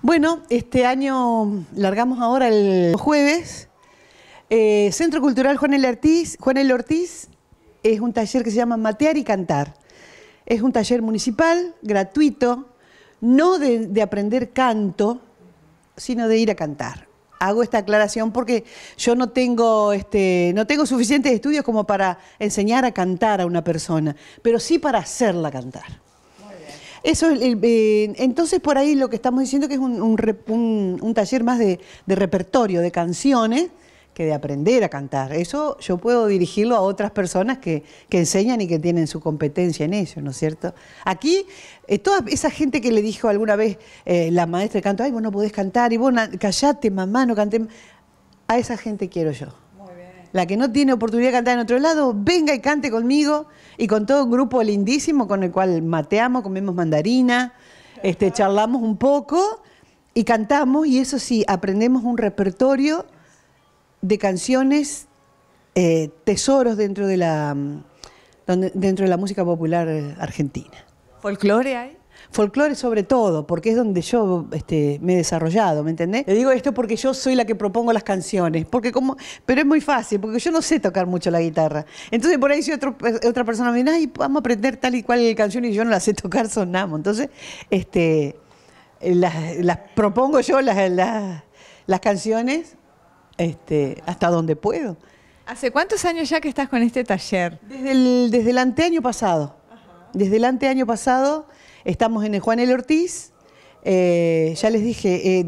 Bueno, este año largamos ahora el jueves. Eh, Centro Cultural Juan El Ortiz. Juan El Ortiz es un taller que se llama Matear y Cantar. Es un taller municipal, gratuito, no de, aprender canto, sino de ir a cantar. Hago esta aclaración porque yo no tengo, este, no tengo suficientes estudios como para enseñar a cantar a una persona, pero sí para hacerla cantar. Eh, entonces por ahí lo que estamos diciendo que es un, taller más de, repertorio, de canciones, que de aprender a cantar. Eso yo puedo dirigirlo a otras personas que, enseñan y que tienen su competencia en eso, ¿no es cierto? Aquí, eh, toda esa gente que le dijo alguna vez eh, la maestra de canto, ay, vos no podés cantar, y vos callate, mamá, no canté. A esa gente quiero yo la que no tiene oportunidad de cantar en otro lado, venga y cante conmigo y con todo un grupo lindísimo con el cual mateamos, comemos mandarina, este, charlamos un poco y cantamos y eso sí, aprendemos un repertorio de canciones, eh, tesoros dentro de, la, mm, dentro de la música popular eh, argentina. ¿Folclore hay? Folclore sobre todo, porque es donde yo este, me he desarrollado, ¿me entendés? Le digo esto porque yo soy la que propongo las canciones, porque como, pero es muy fácil, porque yo no sé tocar mucho la guitarra. Entonces por ahí si otro, otra persona me dice, vamos a aprender tal y cual canción y yo no la sé tocar, sonamos. Entonces, este, las, propongo yo las, las, canciones este, hasta donde puedo. ¿Hace cuántos años ya que estás con este taller? Desde el, desde el anteaño pasado. Desde el anteaño pasado Estamos en el Juan L. Ortiz, eh, ya les dije, eh,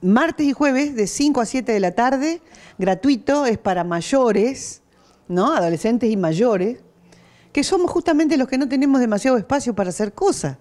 martes y jueves de 5 a 7 de la tarde, gratuito, es para mayores, ¿no? Adolescentes y mayores, que somos justamente los que no tenemos demasiado espacio para hacer cosas.